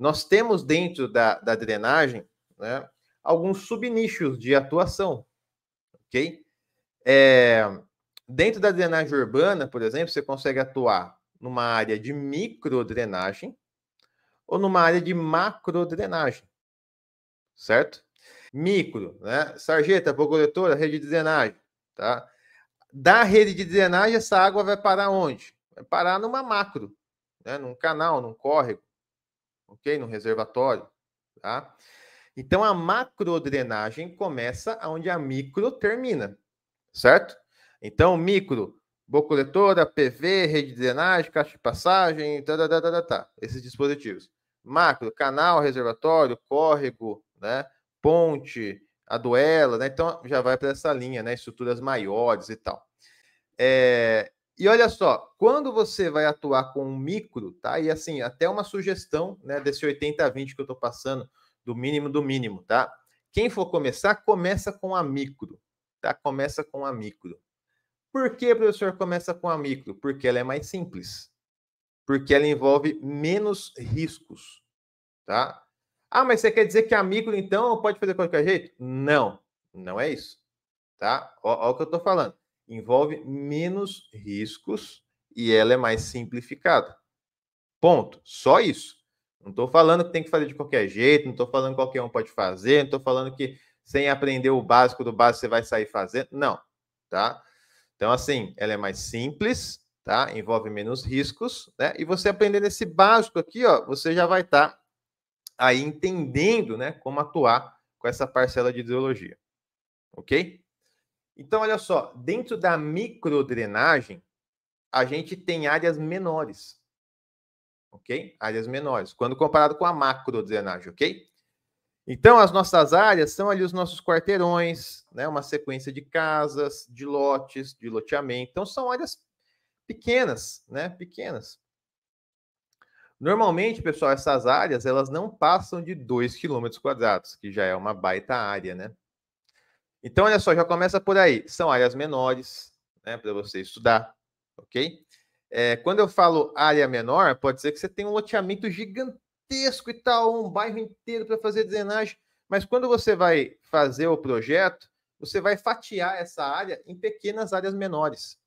nós temos dentro da, da drenagem né, alguns subnichos de atuação, ok? É, dentro da drenagem urbana, por exemplo, você consegue atuar numa área de microdrenagem ou numa área de macrodrenagem, certo? Micro, né? Sarjeta, coletora, rede de drenagem, tá? Da rede de drenagem, essa água vai parar onde? Vai parar numa macro, né? num canal, num córrego ok? No reservatório, tá? Então a macrodrenagem começa onde a micro termina, certo? Então micro, bocoletora, PV, rede de drenagem, caixa de passagem, tá, tá, tá, tá, esses dispositivos. Macro, canal, reservatório, córrego, né? Ponte, a duela, né? Então já vai para essa linha, né? Estruturas maiores e tal. É, e olha só, quando você vai atuar com um micro, tá? E assim, até uma sugestão, né, desse 80 a 20 que eu tô passando, do mínimo do mínimo, tá? Quem for começar, começa com a micro, tá? Começa com a micro. Por que, professor, começa com a micro? Porque ela é mais simples. Porque ela envolve menos riscos, tá? Ah, mas você quer dizer que a micro, então, pode fazer de qualquer jeito? Não, não é isso, tá? Olha o que eu tô falando envolve menos riscos e ela é mais simplificada. Ponto. Só isso. Não estou falando que tem que fazer de qualquer jeito, não estou falando que qualquer um pode fazer, não estou falando que sem aprender o básico do básico você vai sair fazendo. Não, tá? Então, assim, ela é mais simples, tá? Envolve menos riscos, né? E você aprendendo esse básico aqui, ó, você já vai estar tá aí entendendo, né, como atuar com essa parcela de ideologia. OK? Então, olha só, dentro da microdrenagem, a gente tem áreas menores, ok? Áreas menores, quando comparado com a macrodrenagem, ok? Então, as nossas áreas são ali os nossos quarteirões, né? uma sequência de casas, de lotes, de loteamento. Então, são áreas pequenas, né? Pequenas. Normalmente, pessoal, essas áreas elas não passam de 2 km quadrados, que já é uma baita área, né? Então, olha só, já começa por aí. São áreas menores, né, para você estudar, ok? É, quando eu falo área menor, pode ser que você tenha um loteamento gigantesco e tal, um bairro inteiro para fazer drenagem. Mas quando você vai fazer o projeto, você vai fatiar essa área em pequenas áreas menores,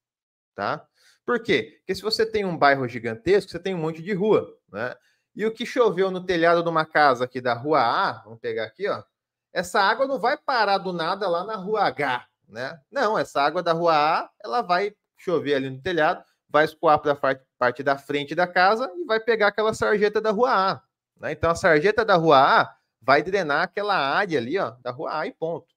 tá? Por quê? Porque se você tem um bairro gigantesco, você tem um monte de rua, né? E o que choveu no telhado de uma casa aqui da rua A, vamos pegar aqui, ó, essa água não vai parar do nada lá na rua H, né? Não, essa água da rua A, ela vai chover ali no telhado, vai escoar para a parte da frente da casa e vai pegar aquela sarjeta da rua A. Né? Então, a sarjeta da rua A vai drenar aquela área ali, ó, da rua A e ponto.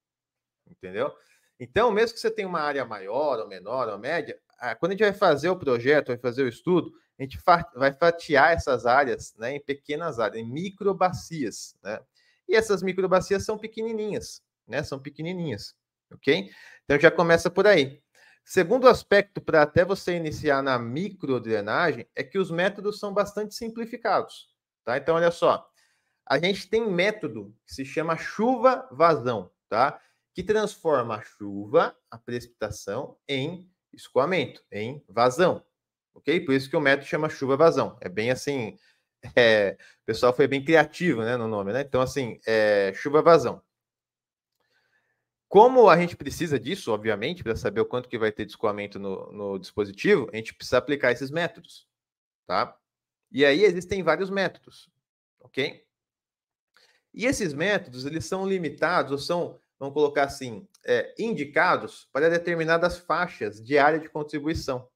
Entendeu? Então, mesmo que você tenha uma área maior, ou menor, ou média, quando a gente vai fazer o projeto, vai fazer o estudo, a gente vai fatiar essas áreas né, em pequenas áreas, em microbacias. Né? E essas microbacias são pequenininhas, né? São pequenininhas, ok? Então já começa por aí. Segundo aspecto para até você iniciar na microdrenagem é que os métodos são bastante simplificados, tá? Então olha só, a gente tem método que se chama chuva vazão, tá? Que transforma a chuva, a precipitação em escoamento, em vazão, ok? Por isso que o método chama chuva vazão. É bem assim, é, o pessoal foi bem criativo né, no nome, né? Então, assim, é, chuva vazão. Como a gente precisa disso, obviamente, para saber o quanto que vai ter de escoamento no, no dispositivo, a gente precisa aplicar esses métodos, tá? E aí existem vários métodos, ok? E esses métodos, eles são limitados, ou são, vamos colocar assim, é, indicados para determinadas faixas de área de contribuição.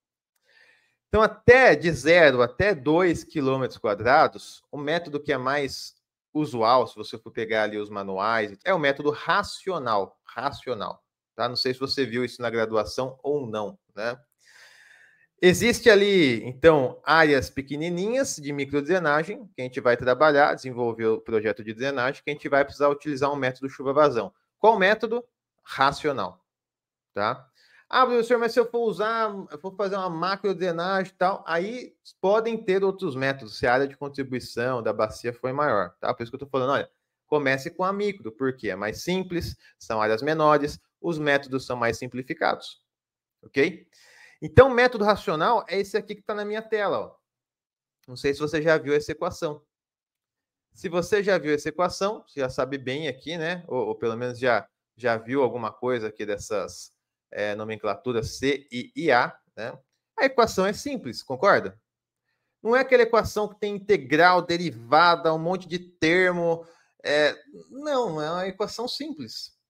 Então, até de zero até 2 km quadrados, o método que é mais usual, se você for pegar ali os manuais, é o método racional, racional, tá? Não sei se você viu isso na graduação ou não, né? Existe ali, então, áreas pequenininhas de microdrenagem que a gente vai trabalhar, desenvolver o projeto de drenagem, que a gente vai precisar utilizar um método chuva-vazão. Qual método? Racional, tá? Ah, professor, mas se eu for usar, eu for fazer uma drenagem e tal, aí podem ter outros métodos, se a área de contribuição da bacia foi maior, tá? Por isso que eu estou falando, olha, comece com a micro, porque é mais simples, são áreas menores, os métodos são mais simplificados, ok? Então, método racional é esse aqui que está na minha tela, ó. Não sei se você já viu essa equação. Se você já viu essa equação, você já sabe bem aqui, né? Ou, ou pelo menos já, já viu alguma coisa aqui dessas é, nomenclatura C e IA, né? A equação é simples, concorda? Não é aquela equação que tem integral, derivada, um monte de termo. É, não, é uma equação simples.